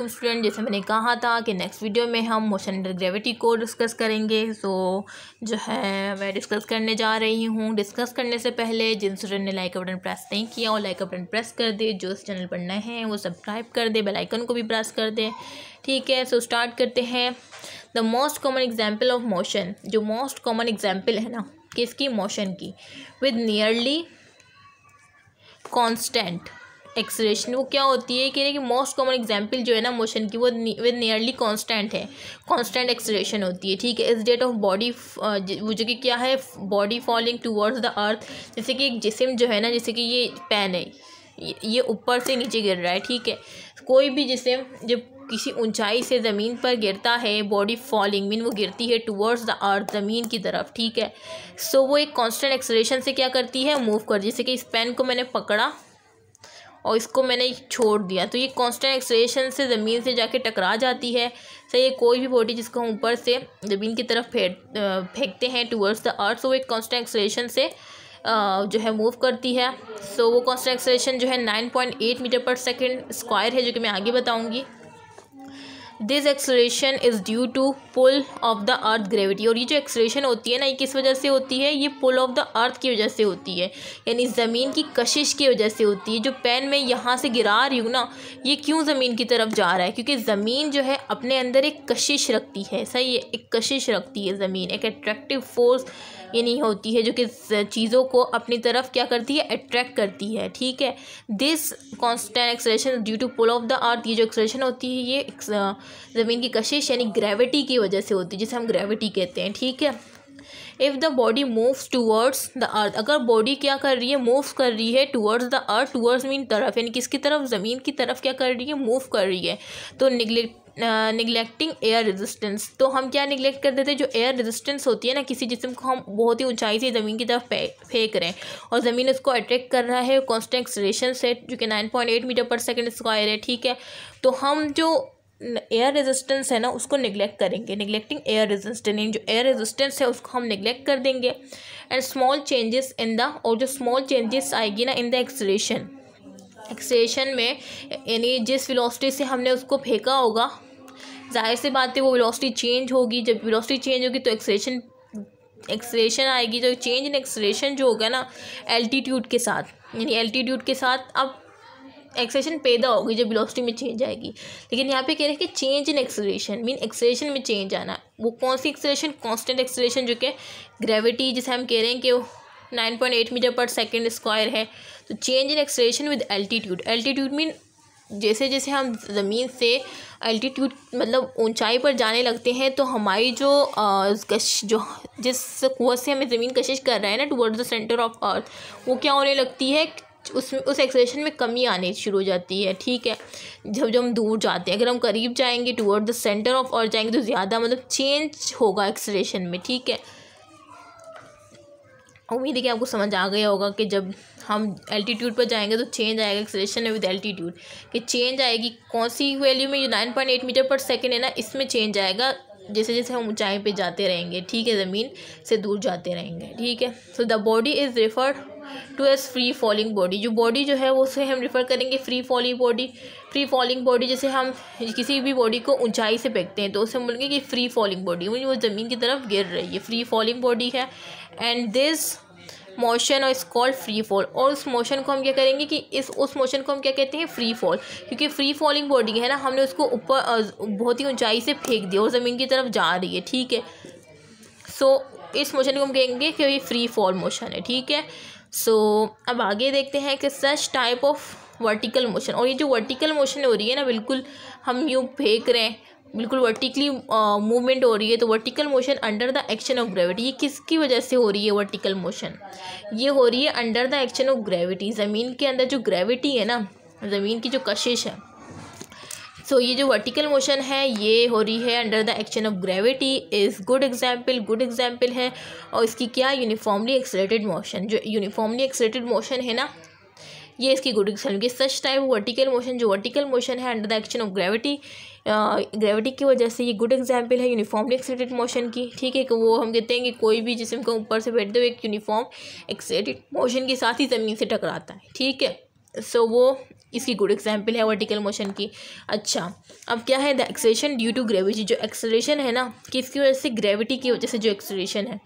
वालेकुम स्टूडेंट जैसे मैंने कहा था कि नेक्स्ट वीडियो में हम मोशन अंडर ग्रेविटी को डिस्कस करेंगे सो जो है मैं डिस्कस करने जा रही हूँ डिस्कस करने से पहले जिन स्टूडेंट ने लाइक बटन प्रेस नहीं किया वो लाइक बटन प्रेस कर दे जो इस चैनल पर नए हैं वो सब्सक्राइब कर दे बेलाइकन को भी प्रेस कर दे ठीक है सो स्टार्ट करते हैं the most common example of motion जो मोस्ट कॉमन एग्जाम्पल है ना किसकी मोशन की विद नियरली कॉन्स्टेंट एक्सरेशन वो क्या होती है कह रहे कि मोस्ट कॉमन एग्जाम्पल जो है ना मोशन की वो वे नियरली कॉन्स्टेंट है कॉन्स्टेंट एक्सरेशन होती है ठीक है इस डेट ऑफ बॉडी वो जो कि क्या है body falling towards the earth जैसे कि एक जिसम जो है ना जैसे कि ये पैन है ये ऊपर से नीचे गिर रहा है ठीक है कोई भी जिसम जब किसी ऊंचाई से ज़मीन पर गिरता है बॉडी फॉलिंग मीन वो गिरती है टूवर्ड्स द अर्थ ज़मीन की तरफ ठीक है सो so, वो एक कांस्टेंट एक्सलेशन से क्या करती है मूव कर जैसे कि इस पेन को मैंने पकड़ा और इसको मैंने छोड़ दिया तो ये कांस्टेंट एक्सलेशन से ज़मीन से जाके टकरा जाती है सही है कोई भी बॉडी जिसको हम ऊपर से ज़मीन की तरफ फेंट फेंकते हैं टूवर्ड्स द अर्थ वो एक कॉन्स्टेंट एक्सलेशन से जो है मूव करती है सो वो कॉन्स्टेंट एक्सलेशन जो है nine point eight metre per second square है जो कि मैं आगे बताऊँगी this acceleration is due to pull of the earth gravity और ये जो एक्सलेशन होती है ना ये किस वजह से होती है ये पुल ऑफ द अर्थ की वजह से होती है यानी ज़मीन की कशिश की वजह से होती है जो पेन मैं यहाँ से गिरा रही हूँ ना ये क्यों ज़मीन की तरफ जा रहा है क्योंकि ज़मीन जो है अपने अंदर एक कशिश रखती है सही है एक कशिश रखती है ज़मीन एक अट्रैक्टिव फोर्स यानी होती है जो कि चीज़ों को अपनी तरफ क्या करती है अट्रैक्ट करती है ठीक है this constant acceleration due to pull of the earth ये जो एक्सलेशन होती है ये ज़मीन की कशिश यानी ग्रेविटी की वजह से होती है जिसे हम ग्रेविटी कहते हैं ठीक है if the body moves towards the earth अगर बॉडी क्या कर रही है मूव कर रही है towards the earth towards mean तरफ यानी किसकी तरफ ज़मीन की तरफ क्या कर रही है मूव कर रही है तो निगलेक्ट निगलेक्टिंग एयर रेजिस्टेंस तो हम क्या निगलेक्ट कर देते हैं जो एयर रेजिस्टेंस होती है ना किसी जिसम को हम बहुत ही ऊंचाई से ज़मीन की तरफ फेंक रहे हैं और ज़मीन उसको अट्रैक्ट कर रहा है कॉन्स्टेंट एक्सलेशन से जो कि nine point eight metre per second square है ठीक है तो हम जो एयर रेजिस्टेंस है ना उसको निगलेक्ट करेंगे निगलेक्टिंग एयर रेजिस्टेंस जो एयर रेजिस्टेंस है उसको हम निगलेक्ट कर देंगे and small changes in the और जो स्मॉल चेंजेस आएगी ना इन द एक्सलेशन एक्सलेशन में यानी जिस वेलोसिटी से हमने उसको फेंका होगा जाहिर सी बात है वो वेलोसिटी चेंज होगी जब वेलोसिटी चेंज होगी तो एक्सलेशन एक्सलेशन आएगी जो चेंज इन एक्सलेशन जो होगा ना एल्टीट्यूड के साथ यानी एल्टीट्यूड के साथ अब एक्सेशन पैदा होगी जब वेलोसिटी में चेंज आएगी लेकिन यहाँ पे कह रहे हैं कि change in acceleration mean acceleration में चेंज आना वो कौन सी एक्सलेशन कांस्टेंट एक्सलेशन जो कि ग्रेविटी जिसे हम कह रहे हैं कि nine point eight metre per second square है तो change in acceleration with altitude altitude mean जैसे जैसे हम ज़मीन से अल्टीट्यूड मतलब ऊंचाई पर जाने लगते हैं तो हमारी जो कश जो जिस कुत से हमें ज़मीन कशिश कर रहा है ना towards the centre of earth वो क्या होने लगती है उस उस एक्सलेशन में कमी आने शुरू हो जाती है ठीक है जब जब हम दूर जाते हैं अगर हम करीब जाएंगे टूवर्ड द सेंटर ऑफ और जाएंगे तो ज़्यादा मतलब चेंज होगा एक्सलेशन में ठीक है उम्मीद है कि आपको समझ आ गया होगा कि जब हम एल्टीट्यूड पर जाएंगे तो चेंज आएगा एक्सलेशन विद एल्टीट्यूड कि चेंज आएगी कौन सी वैल्यू में जो nine point eight metre per second है ना इसमें चेंज आएगा जैसे जैसे हम ऊंचाई पे जाते रहेंगे ठीक है ज़मीन से दूर जाते रहेंगे ठीक है so the body is referred to as free falling body जो बॉडी जो है उसे हम रेफ़र करेंगे free falling body free falling body जैसे हम किसी भी बॉडी को ऊंचाई से फेंकते हैं तो उसे हम बोलेंगे कि फ्री फॉलिंग बॉडी वो ज़मीन की तरफ गिर रही है फ्री फॉलिंग बॉडी है एंड दिस मोशन और स्कॉल फ्री फॉल और उस मोशन को हम क्या करेंगे कि इस उस मोशन को हम क्या कहते हैं फ्री फॉल क्योंकि फ्री फॉलिंग बॉडी है ना हमने उसको ऊपर बहुत ही ऊंचाई से फेंक दिया और ज़मीन की तरफ जा रही है ठीक है सो so, इस मोशन को हम कहेंगे कि ये फ्री फॉल मोशन है ठीक है सो so, अब आगे देखते हैं कि such type of vertical motion और ये जो वर्टिकल मोशन हो रही है ना बिल्कुल हम यूँ फेंक रहे हैं बिल्कुल वर्टिकली मूवमेंट हो रही है तो vertical motion under the action of gravity ये किसकी वजह से हो रही है वर्टिकल मोशन ये हो रही है under the action of gravity ज़मीन के अंदर जो ग्रेविटी है ना ज़मीन की जो कशिश है सो so, ये जो वर्टिकल मोशन है ये हो रही है under the action of gravity is good example good example है और इसकी क्या यूनिफॉर्मली एक्सलेटेड मोशन जो यूनिफॉर्मली एक्सलेटेड मोशन है ना ये इसकी गुड एग्जाम्पल की सच टाइप वर्टिकल मोशन जो वर्टिकल मोशन है under the action of gravity gravity की वजह से ये गुड एग्जाम्पल है यूनिफॉर्मली एक्सेटेड मोशन की ठीक है कि वो हम कहते हैं कि कोई भी जिसम को ऊपर से बैठते हुए एक यूनिफॉर्म एक्सेटेड मोशन के साथ ही ज़मीन से टकराता है ठीक है सो so, वो इसकी गुड एग्जाम्पल है वर्टिकल मोशन की अच्छा अब क्या है the acceleration due to gravity जो एक्सेलेशन है ना किसकी वजह से ग्रेविटी की वजह से जो एक्सेलेशन है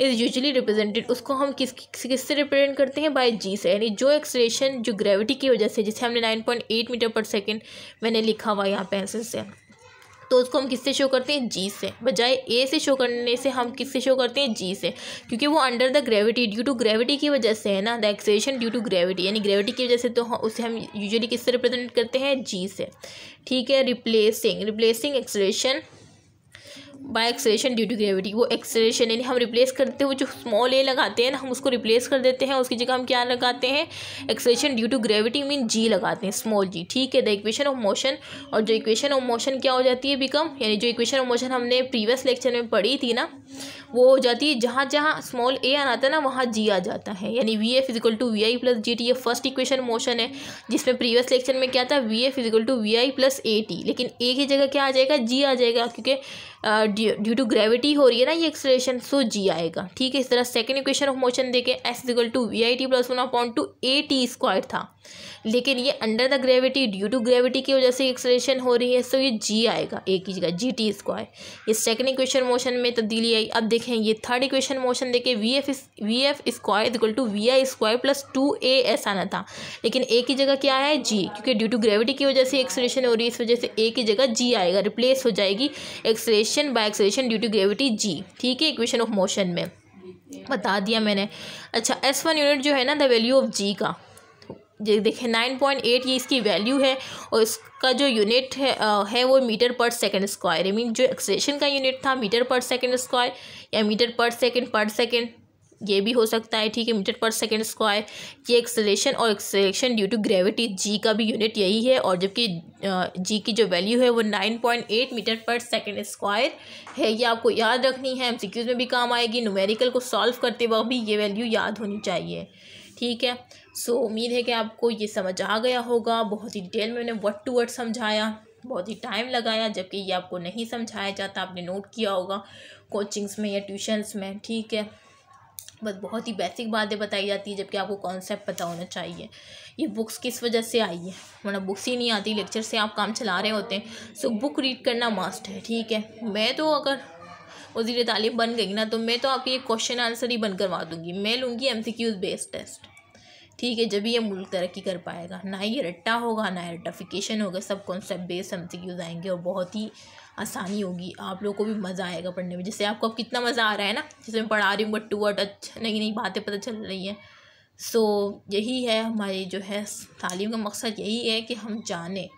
इज़ यूजली रिप्रेजेंटेड उसको हम किस किससे रिप्रेजेंट करते हैं बाय जी से यानी जो एक्सेलेशन जो ग्रेविटी की वजह से जिसे हमने nine point eight metre per second मैंने लिखा हुआ यहाँ पे से तो उसको हम किससे शो करते हैं जी से बजाय ए से शो करने से हम किससे शो करते हैं जी से क्योंकि वो under the gravity due to gravity की वजह से है ना the acceleration due to gravity यानी ग्रेविटी की वजह से तो उसे हम यूजली किससे रिप्रेजेंट करते हैं जी से ठीक है replacing replacing acceleration by acceleration due to gravity वो एक्सलेशन यानी हम रिप्लेस करते हुए जो स्मॉल ए लगाते हैं ना हम उसको रिप्लेस कर देते हैं उसकी जगह हम क्या लगाते हैं acceleration due to gravity mean G लगाते हैं स्मॉल जी ठीक है द इक्वेशन ऑफ मोशन और जो इक्वेशन ऑफ मोशन क्या हो जाती है बिकम यानी जो इक्वेशन ऑफ मोशन हमने प्रीवियस लेक्चर में पढ़ी थी ना वो हो जाती है जहाँ जहाँ स्मॉल ए आना था है ना वहाँ जी आ जाता है यानी V A physical to V I plus G T ये फर्स्ट इक्वेशन मोशन है जिसमें प्रीवियस लेक्चर में क्या था V A physical to V I plus A T लेकिन ए की जगह क्या आ जाएगा जी आ जाएगा क्योंकि ड्यू टू ग्रेविटी हो रही है ना ये एक्सलेशन सो जी आएगा ठीक है इस तरह सेकेंड इक्वेशन ऑफ मोशन देखें S physical to V I T plus one appoint to A T square था लेकिन ये under the gravity due to gravity की वजह से एक्सलेशन हो रही है सो ये जी आएगा एक ही जगह जी टी स्क्वायर ये सेकेंड इक्वेशन मोशन में तब्दीली आई अब देखें ये थर्ड इक्वेशन मोशन देखे V F V F square equal to V I square plus two A S आना था लेकिन ए की जगह क्या है जी क्योंकि ड्यू टू ग्रेविटी की वजह से एक्सलेशन हो रही है इस वजह से ए की जगह जी आएगा रिप्लेस हो जाएगी acceleration by acceleration due to gravity G ठीक है इक्वेशन ऑफ मोशन में बता दिया मैंने अच्छा एस वन यूनिट जो है ना द वैल्यू ऑफ जी का देखिए नाइन पॉइंट एट ये इसकी वैल्यू है और इसका जो यूनिट है आ, है वो metre per second square mean जो एक्सेशन का यूनिट था मीटर पर सेकंड स्क्वायर या metre per second per second ये भी हो सकता है ठीक है मीटर पर सेकेंड स्क्वायर ये एक्सेलेशन और acceleration due to gravity G का भी यूनिट यही है और जबकि जी की जो वैल्यू है वो nine point eight metre per second square है ये आपको याद रखनी है एम में भी काम आएगी न्यूमेरिकल को सॉल्व करते वक्त भी ये वैल्यू याद होनी चाहिए ठीक है सो so, उम्मीद है कि आपको ये समझ आ गया होगा बहुत ही डिटेल में मैंने वर्ड टू वर्ड समझाया बहुत ही टाइम लगाया जबकि ये आपको नहीं समझाया जाता आपने नोट किया होगा कोचिंग्स में या ट्यूशन्स में ठीक है बस बहुत ही बेसिक बातें बताई जाती है जबकि आपको कॉन्सेप्ट पता होना चाहिए ये बुक्स किस वजह से आई है वरना बुक्स ही नहीं आती लेक्चर से आप काम चला रहे होते हैं सो बुक रीड करना मस्ट है ठीक है मैं तो अगर वजीर तालीम बन गई ना तो मैं तो आपके ये क्वेश्चन आंसर ही बन करवा दूँगी मैं लूँगी M C Qs based test ठीक है जब ये मुल्क तरक्की कर पाएगा ना ही रट्टा होगा ना ही रट्टाफिकेशन होगा सब कॉन्सेप्ट बेस्ड एम आएंगे और बहुत ही आसानी होगी आप लोगों को भी मज़ा आएगा पढ़ने में जैसे आपको अब कितना मज़ा आ रहा है ना जैसे मैं पढ़ा रही हूँ बट टू अच्छा नई नई बातें पता चल रही हैं सो so, यही है हमारी जो है तालीम का मकसद यही है कि हम जाने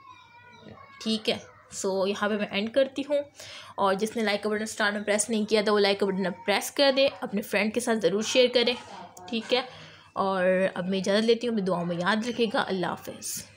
ठीक है सो so, यहाँ पे मैं एंड करती हूँ और जिसने लाइक का बटन स्टार्ट में प्रेस नहीं किया था वो लाइक का बटन प्रेस कर दे अपने फ्रेंड के साथ ज़रूर शेयर करें ठीक है और अब मैं इजाज़त लेती हूँ अपनी दुआओं में याद रखेगा अल्लाह हाफ़